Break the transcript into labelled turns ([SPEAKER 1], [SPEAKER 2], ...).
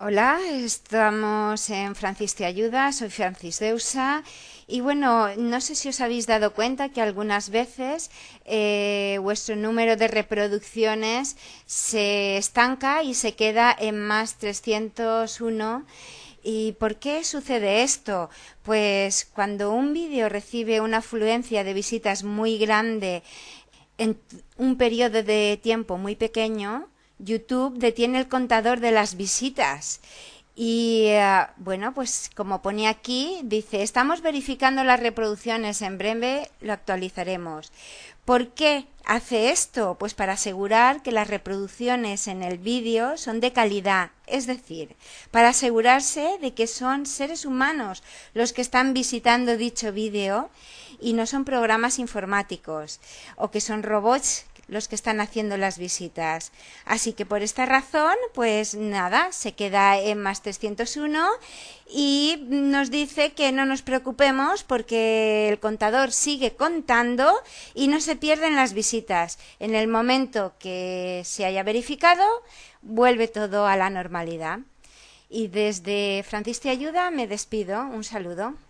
[SPEAKER 1] Hola, estamos en Francis Te Ayuda, soy Francis Deusa y bueno, no sé si os habéis dado cuenta que algunas veces eh, vuestro número de reproducciones se estanca y se queda en más 301. ¿Y por qué sucede esto? Pues cuando un vídeo recibe una afluencia de visitas muy grande en un periodo de tiempo muy pequeño, YouTube detiene el contador de las visitas. Y eh, bueno, pues como pone aquí, dice, estamos verificando las reproducciones, en breve lo actualizaremos. ¿Por qué hace esto? Pues para asegurar que las reproducciones en el vídeo son de calidad, es decir, para asegurarse de que son seres humanos los que están visitando dicho vídeo y no son programas informáticos o que son robots los que están haciendo las visitas. Así que por esta razón, pues nada, se queda en más 301 y nos dice que no nos preocupemos porque el contador sigue contando y no se pierden las visitas. En el momento que se haya verificado, vuelve todo a la normalidad. Y desde Francis Ayuda me despido. Un saludo.